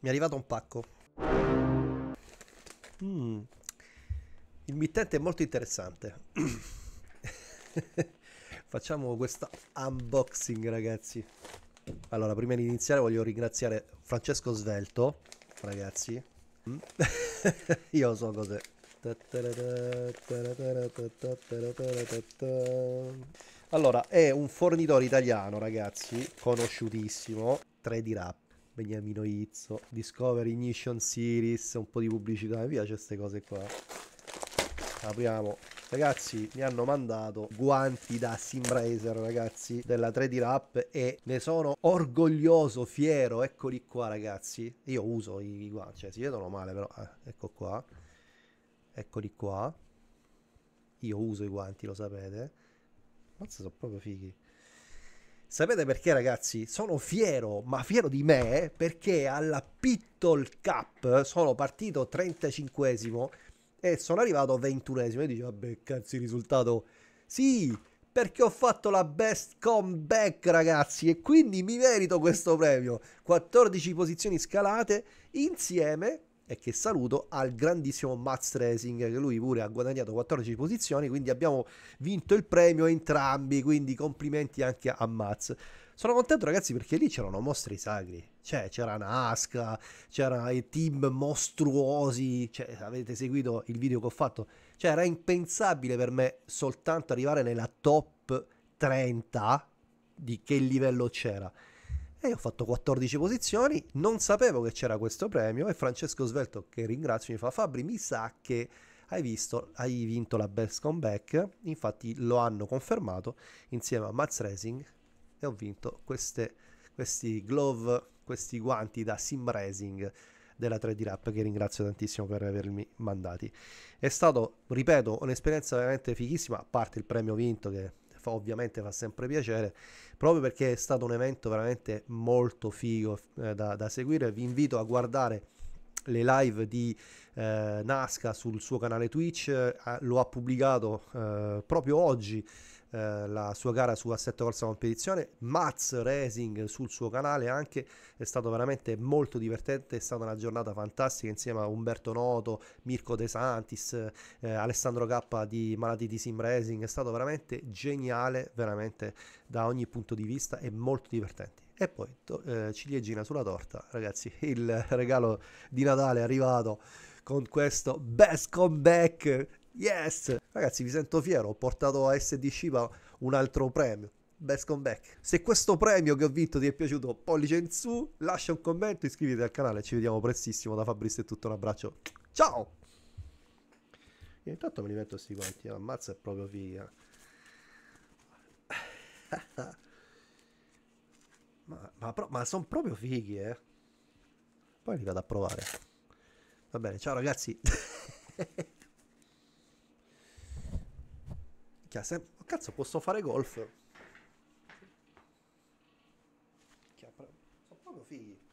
Mi è arrivato un pacco. Mm. Il mittente è molto interessante. Facciamo questo unboxing, ragazzi. Allora, prima di iniziare voglio ringraziare Francesco Svelto, ragazzi. Mm. Io so cos'è. Allora, è un fornitore italiano, ragazzi, conosciutissimo, 3D Rap Beniamino Izzo, Discovery Ignition Series, un po' di pubblicità, mi piace queste cose qua. Apriamo. Ragazzi, mi hanno mandato guanti da Simrazer, ragazzi, della 3D Rap e ne sono orgoglioso, fiero. Eccoli qua, ragazzi. Io uso i guanti, cioè si vedono male, però eh, ecco qua. Eccoli qua. Io uso i guanti, lo sapete. Mazza, sono proprio fighi. Sapete perché ragazzi? Sono fiero, ma fiero di me, perché alla Pittol Cup sono partito 35esimo e sono arrivato 21esimo. E dici, vabbè, cazzo, il risultato... Sì, perché ho fatto la best comeback ragazzi e quindi mi merito questo premio. 14 posizioni scalate insieme e che saluto al grandissimo Max Racing che lui pure ha guadagnato 14 posizioni quindi abbiamo vinto il premio entrambi quindi complimenti anche a Max sono contento ragazzi perché lì c'erano mostri sacri cioè c'era Nasca c'era i team mostruosi cioè avete seguito il video che ho fatto cioè era impensabile per me soltanto arrivare nella top 30 di che livello c'era e io ho fatto 14 posizioni, non sapevo che c'era questo premio e Francesco Svelto, che ringrazio, mi fa Fabri, mi sa che hai, visto, hai vinto la Best Comeback, infatti lo hanno confermato insieme a Mats Racing e ho vinto queste, questi glove, questi guanti da Sim Racing della 3D Rap che ringrazio tantissimo per avermi mandati. È stato, ripeto, un'esperienza veramente fighissima, a parte il premio vinto che fa ovviamente fa sempre piacere, proprio perché è stato un evento veramente molto figo eh, da, da seguire. Vi invito a guardare le live di eh, Nasca sul suo canale Twitch, eh, lo ha pubblicato eh, proprio oggi eh, la sua gara su Assetto Corsa Competizione, Mats Racing sul suo canale anche, è stato veramente molto divertente, è stata una giornata fantastica insieme a Umberto Noto, Mirko De Santis, eh, Alessandro K di Malati di Sim Racing, è stato veramente geniale, veramente da ogni punto di vista e molto divertente. E poi eh, ciliegina sulla torta, ragazzi, il regalo di Natale è arrivato con questo best comeback Yes! Ragazzi, vi sento fiero, ho portato a SD Shiba un altro premio. Best comeback. Se questo premio che ho vinto ti è piaciuto, pollice in su, lascia un commento, iscriviti al canale, ci vediamo prestissimo. Da Fabrizio è tutto, un abbraccio. Ciao! Io intanto me li metto sti guanti, eh, ammazza è proprio figa. ma, ma, ma sono proprio fighi, eh. Poi li vado a provare. Va bene, ciao ragazzi. se... Cazzo, posso fare golf? Sono proprio fighi.